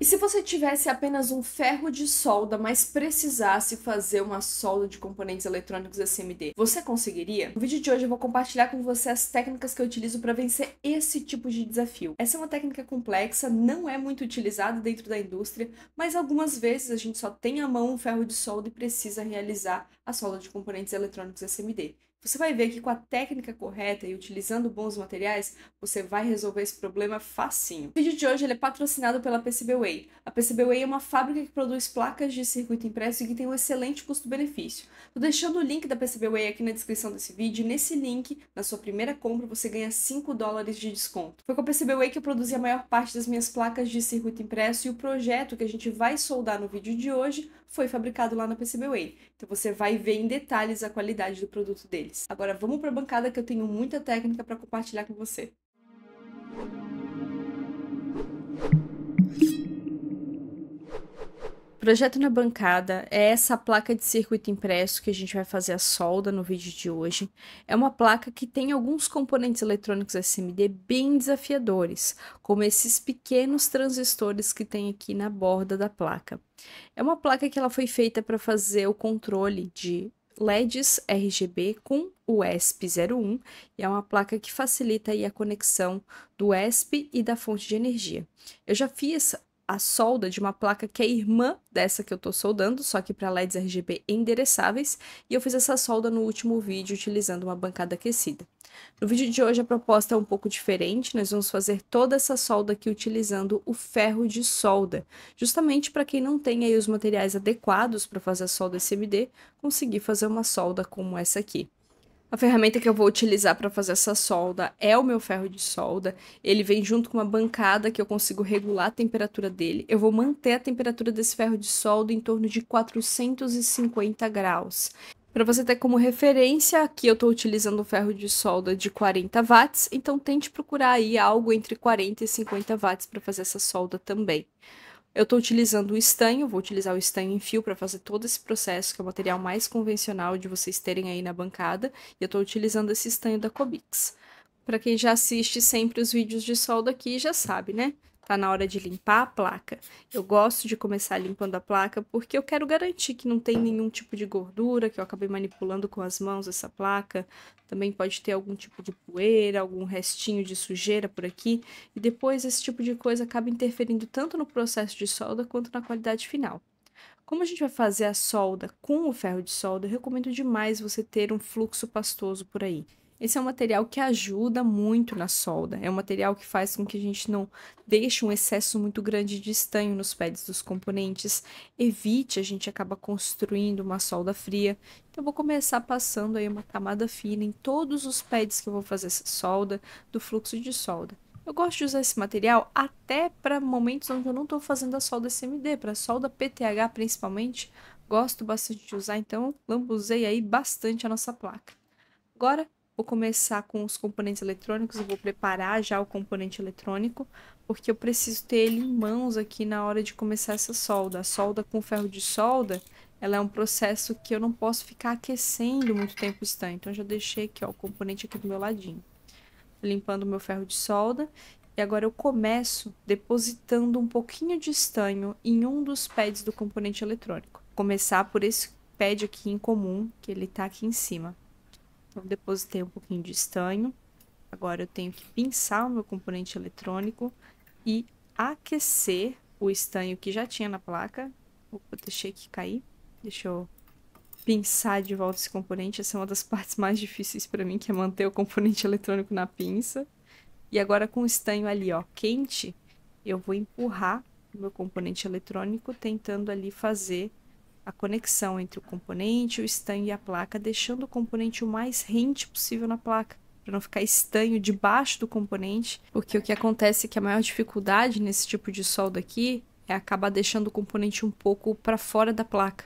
E se você tivesse apenas um ferro de solda, mas precisasse fazer uma solda de componentes eletrônicos SMD, você conseguiria? No vídeo de hoje eu vou compartilhar com você as técnicas que eu utilizo para vencer esse tipo de desafio. Essa é uma técnica complexa, não é muito utilizada dentro da indústria, mas algumas vezes a gente só tem à mão um ferro de solda e precisa realizar a solda de componentes eletrônicos SMD. Você vai ver que com a técnica correta e utilizando bons materiais, você vai resolver esse problema facinho. O vídeo de hoje é patrocinado pela PCBWay. A PCBWay é uma fábrica que produz placas de circuito impresso e que tem um excelente custo-benefício. Estou deixando o link da PCBWay aqui na descrição desse vídeo. Nesse link, na sua primeira compra, você ganha 5 dólares de desconto. Foi com a PCBWay que eu produzi a maior parte das minhas placas de circuito impresso e o projeto que a gente vai soldar no vídeo de hoje foi fabricado lá na PCBWay. Então você vai ver em detalhes a qualidade do produto deles. Agora vamos para a bancada que eu tenho muita técnica para compartilhar com você. Projeto na bancada é essa placa de circuito impresso que a gente vai fazer a solda no vídeo de hoje. É uma placa que tem alguns componentes eletrônicos SMD bem desafiadores, como esses pequenos transistores que tem aqui na borda da placa. É uma placa que ela foi feita para fazer o controle de LEDs RGB com o ESP01 e é uma placa que facilita a conexão do ESP e da fonte de energia. Eu já fiz a solda de uma placa que é irmã dessa que eu tô soldando, só que para LEDs RGB endereçáveis, e eu fiz essa solda no último vídeo utilizando uma bancada aquecida. No vídeo de hoje a proposta é um pouco diferente, nós vamos fazer toda essa solda aqui utilizando o ferro de solda, justamente para quem não tem aí os materiais adequados para fazer a solda SMD, conseguir fazer uma solda como essa aqui. A ferramenta que eu vou utilizar para fazer essa solda é o meu ferro de solda. Ele vem junto com uma bancada que eu consigo regular a temperatura dele. Eu vou manter a temperatura desse ferro de solda em torno de 450 graus. Para você ter como referência, aqui eu estou utilizando um ferro de solda de 40 watts, então tente procurar aí algo entre 40 e 50 watts para fazer essa solda também. Eu estou utilizando o estanho, vou utilizar o estanho em fio para fazer todo esse processo, que é o material mais convencional de vocês terem aí na bancada. E eu estou utilizando esse estanho da Cobix. Para quem já assiste sempre os vídeos de solda aqui, já sabe, né? tá na hora de limpar a placa. Eu gosto de começar limpando a placa porque eu quero garantir que não tem nenhum tipo de gordura, que eu acabei manipulando com as mãos essa placa. Também pode ter algum tipo de poeira, algum restinho de sujeira por aqui. E depois esse tipo de coisa acaba interferindo tanto no processo de solda quanto na qualidade final. Como a gente vai fazer a solda com o ferro de solda, eu recomendo demais você ter um fluxo pastoso por aí. Esse é um material que ajuda muito na solda, é um material que faz com que a gente não deixe um excesso muito grande de estanho nos pads dos componentes, evite, a gente acaba construindo uma solda fria. Então, vou começar passando aí uma camada fina em todos os pads que eu vou fazer essa solda, do fluxo de solda. Eu gosto de usar esse material até para momentos onde eu não estou fazendo a solda CMD, para solda PTH principalmente, gosto bastante de usar, então lambusei aí bastante a nossa placa. Agora, Vou começar com os componentes eletrônicos, eu vou preparar já o componente eletrônico, porque eu preciso ter ele em mãos aqui na hora de começar essa solda. A solda com ferro de solda, ela é um processo que eu não posso ficar aquecendo muito tempo está. Então, já deixei aqui, ó, o componente aqui do meu ladinho. Limpando o meu ferro de solda. E agora eu começo depositando um pouquinho de estanho em um dos pads do componente eletrônico. começar por esse pad aqui em comum, que ele tá aqui em cima eu depositei um pouquinho de estanho. Agora eu tenho que pinçar o meu componente eletrônico e aquecer o estanho que já tinha na placa. Opa, deixei que cair. Deixa eu pinçar de volta esse componente. Essa é uma das partes mais difíceis para mim, que é manter o componente eletrônico na pinça. E agora com o estanho ali, ó, quente, eu vou empurrar o meu componente eletrônico, tentando ali fazer a conexão entre o componente, o estanho e a placa, deixando o componente o mais rente possível na placa, para não ficar estanho debaixo do componente, porque o que acontece é que a maior dificuldade nesse tipo de solda aqui é acabar deixando o componente um pouco para fora da placa.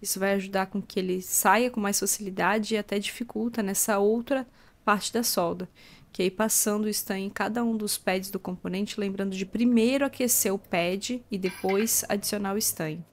Isso vai ajudar com que ele saia com mais facilidade e até dificulta nessa outra parte da solda, que aí passando o estanho em cada um dos pads do componente, lembrando de primeiro aquecer o pad e depois adicionar o estanho.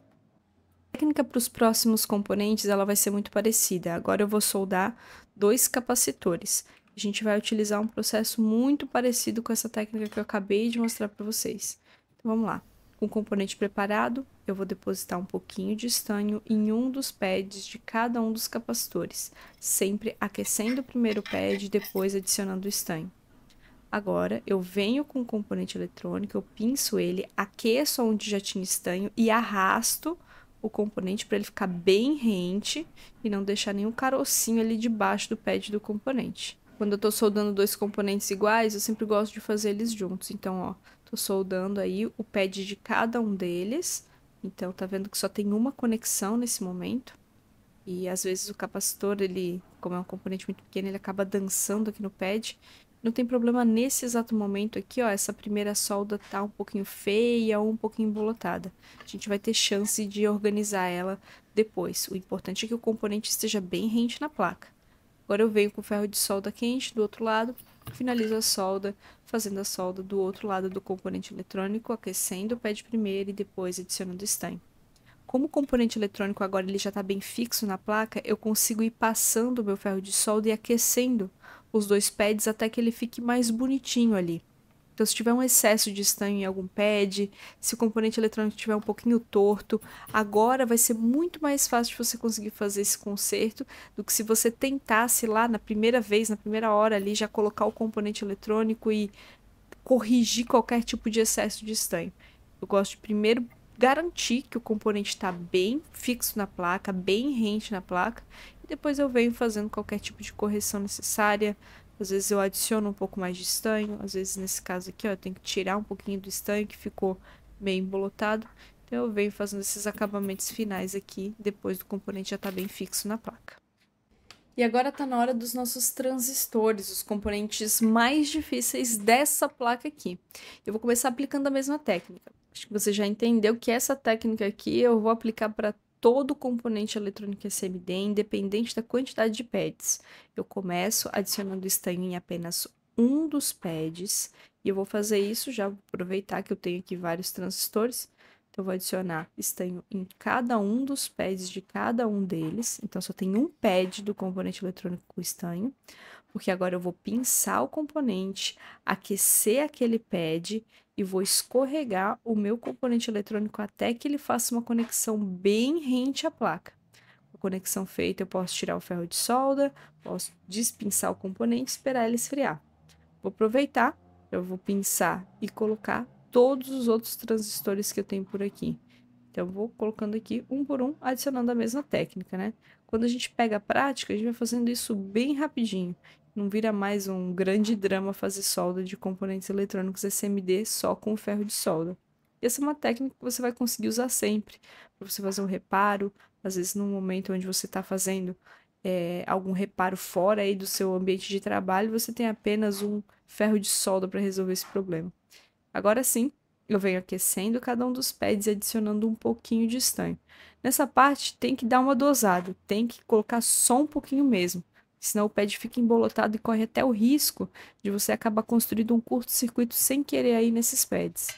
A técnica para os próximos componentes ela vai ser muito parecida. Agora eu vou soldar dois capacitores. A gente vai utilizar um processo muito parecido com essa técnica que eu acabei de mostrar para vocês. Então, vamos lá. Com o componente preparado, eu vou depositar um pouquinho de estanho em um dos pads de cada um dos capacitores, sempre aquecendo o primeiro pad e depois adicionando o estanho. Agora, eu venho com o componente eletrônico, eu pinço ele, aqueço onde já tinha estanho e arrasto o componente para ele ficar bem rente e não deixar nenhum carocinho ali debaixo do pad do componente. Quando eu estou soldando dois componentes iguais, eu sempre gosto de fazer eles juntos. Então, ó, tô soldando aí o pad de cada um deles. Então, tá vendo que só tem uma conexão nesse momento. E às vezes o capacitor, ele, como é um componente muito pequeno, ele acaba dançando aqui no pad não tem problema nesse exato momento aqui, ó, essa primeira solda tá um pouquinho feia ou um pouquinho embolotada. A gente vai ter chance de organizar ela depois. O importante é que o componente esteja bem rente na placa. Agora eu venho com o ferro de solda quente do outro lado, finalizo a solda, fazendo a solda do outro lado do componente eletrônico, aquecendo o pé de primeiro e depois adicionando estanho. Como o componente eletrônico agora ele já está bem fixo na placa, eu consigo ir passando o meu ferro de solda e aquecendo os dois pads até que ele fique mais bonitinho ali. Então, se tiver um excesso de estanho em algum pad, se o componente eletrônico estiver um pouquinho torto, agora vai ser muito mais fácil de você conseguir fazer esse conserto do que se você tentasse lá na primeira vez, na primeira hora ali, já colocar o componente eletrônico e corrigir qualquer tipo de excesso de estanho. Eu gosto de primeiro garantir que o componente está bem fixo na placa, bem rente na placa, e depois eu venho fazendo qualquer tipo de correção necessária. Às vezes eu adiciono um pouco mais de estanho, às vezes nesse caso aqui, ó, eu tenho que tirar um pouquinho do estanho que ficou meio embolotado. Então eu venho fazendo esses acabamentos finais aqui, depois do componente já está bem fixo na placa. E agora está na hora dos nossos transistores, os componentes mais difíceis dessa placa aqui. Eu vou começar aplicando a mesma técnica. Acho que você já entendeu que essa técnica aqui eu vou aplicar para todo componente eletrônico SMD, independente da quantidade de pads. Eu começo adicionando estanho em apenas um dos pads, e eu vou fazer isso, já aproveitar que eu tenho aqui vários transistores, então, eu vou adicionar estanho em cada um dos pads de cada um deles. Então, só tem um pad do componente eletrônico com estanho, porque agora eu vou pinçar o componente, aquecer aquele pad e vou escorregar o meu componente eletrônico até que ele faça uma conexão bem rente à placa. Com a conexão feita, eu posso tirar o ferro de solda, posso despinçar o componente e esperar ele esfriar. Vou aproveitar, eu vou pinçar e colocar todos os outros transistores que eu tenho por aqui. Então, vou colocando aqui um por um, adicionando a mesma técnica, né? Quando a gente pega a prática, a gente vai fazendo isso bem rapidinho. Não vira mais um grande drama fazer solda de componentes eletrônicos SMD só com ferro de solda. Essa é uma técnica que você vai conseguir usar sempre, para você fazer um reparo, às vezes num momento onde você está fazendo é, algum reparo fora aí do seu ambiente de trabalho, você tem apenas um ferro de solda para resolver esse problema. Agora sim, eu venho aquecendo cada um dos pads e adicionando um pouquinho de estanho. Nessa parte tem que dar uma dosada, tem que colocar só um pouquinho mesmo, senão o pad fica embolotado e corre até o risco de você acabar construindo um curto-circuito sem querer aí nesses pads.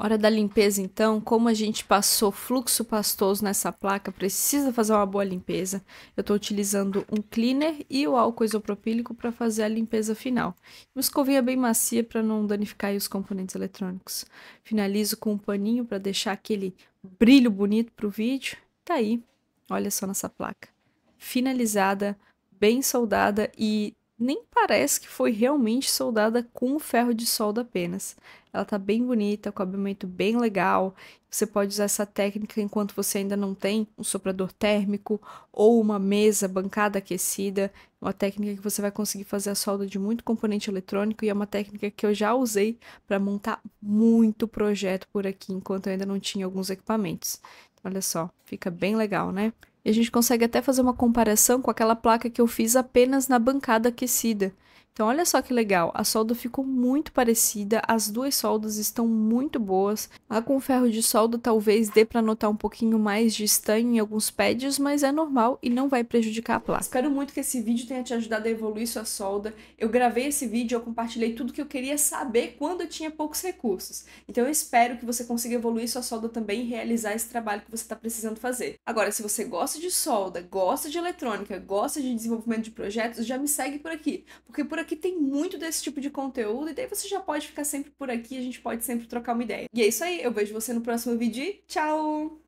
Hora da limpeza, então, como a gente passou fluxo pastoso nessa placa, precisa fazer uma boa limpeza. Eu estou utilizando um cleaner e o álcool isopropílico para fazer a limpeza final. Uma escovinha bem macia para não danificar os componentes eletrônicos. Finalizo com um paninho para deixar aquele brilho bonito para o vídeo. Tá aí, olha só nessa placa. Finalizada, bem soldada e nem parece que foi realmente soldada com ferro de solda apenas. Ela tá bem bonita, com acabamento bem legal. Você pode usar essa técnica enquanto você ainda não tem um soprador térmico ou uma mesa bancada aquecida. É uma técnica que você vai conseguir fazer a solda de muito componente eletrônico e é uma técnica que eu já usei para montar muito projeto por aqui enquanto eu ainda não tinha alguns equipamentos. Olha só, fica bem legal, né? a gente consegue até fazer uma comparação com aquela placa que eu fiz apenas na bancada aquecida, então olha só que legal, a solda ficou muito parecida, as duas soldas estão muito boas. A com ferro de solda talvez dê para notar um pouquinho mais de estanho em alguns pads, mas é normal e não vai prejudicar a placa. Espero muito que esse vídeo tenha te ajudado a evoluir sua solda. Eu gravei esse vídeo, eu compartilhei tudo que eu queria saber quando eu tinha poucos recursos. Então eu espero que você consiga evoluir sua solda também e realizar esse trabalho que você está precisando fazer. Agora, se você gosta de solda, gosta de eletrônica, gosta de desenvolvimento de projetos, já me segue por aqui, porque por aqui que tem muito desse tipo de conteúdo. E daí você já pode ficar sempre por aqui, a gente pode sempre trocar uma ideia. E é isso aí, eu vejo você no próximo vídeo. Tchau!